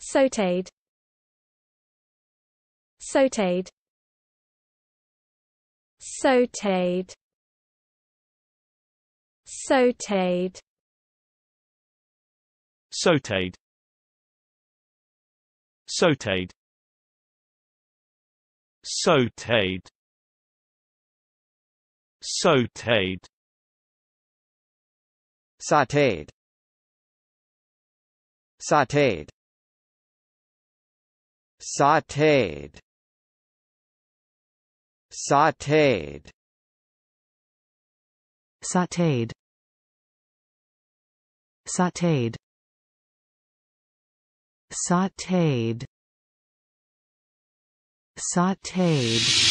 Sotade Sotade Sotade Sotade Sotade Sotade Sotade Sotade Sauteed Sauteed sautéed sautéed sautéed sautéed sautéed sautéed